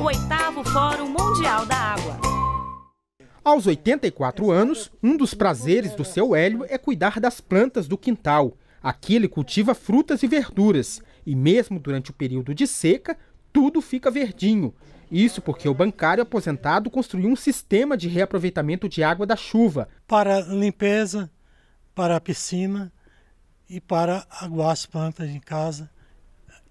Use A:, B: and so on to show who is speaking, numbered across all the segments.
A: o oitavo Fórum Mundial da Água. Aos 84 anos, um dos prazeres do seu Hélio é cuidar das plantas do quintal. Aqui ele cultiva frutas e verduras, e mesmo durante o período de seca, tudo fica verdinho. Isso porque o bancário aposentado construiu um sistema de reaproveitamento de água da chuva. Para limpeza, para a piscina
B: e para aguar as plantas em casa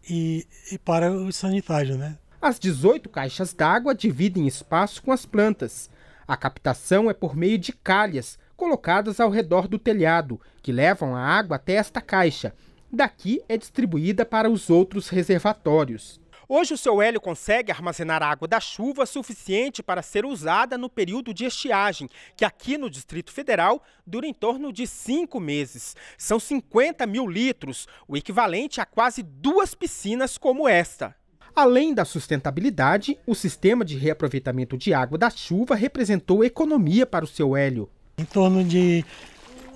B: e, e para o sanitário, né?
A: As 18 caixas d'água dividem espaço com as plantas. A captação é por meio de calhas colocadas ao redor do telhado, que levam a água até esta caixa. Daqui é distribuída para os outros reservatórios. Hoje o seu hélio consegue armazenar água da chuva suficiente para ser usada no período de estiagem, que aqui no Distrito Federal dura em torno de cinco meses. São 50 mil litros, o equivalente a quase duas piscinas como esta. Além da sustentabilidade, o sistema de reaproveitamento de água da chuva representou economia para o seu Hélio. Em torno de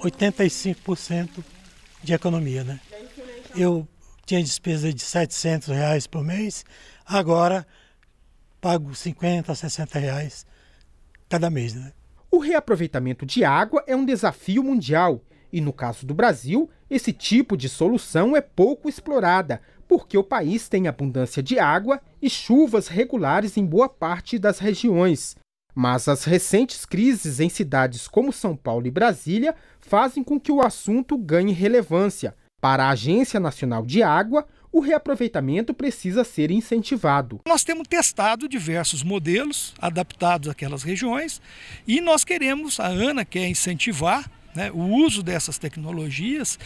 A: 85%
B: de economia, né? Eu tinha despesa de 700 reais por mês, agora pago 50, 60 reais
A: cada mês, né? O reaproveitamento de água é um desafio mundial e, no caso do Brasil, esse tipo de solução é pouco explorada, porque o país tem abundância de água e chuvas regulares em boa parte das regiões. Mas as recentes crises em cidades como São Paulo e Brasília fazem com que o assunto ganhe relevância. Para a Agência Nacional de Água, o reaproveitamento precisa ser incentivado. Nós temos testado diversos modelos adaptados àquelas regiões
B: e nós queremos, a ANA quer incentivar né, o uso dessas tecnologias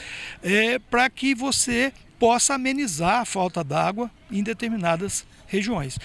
B: é, para que você possa amenizar a falta d'água em determinadas regiões.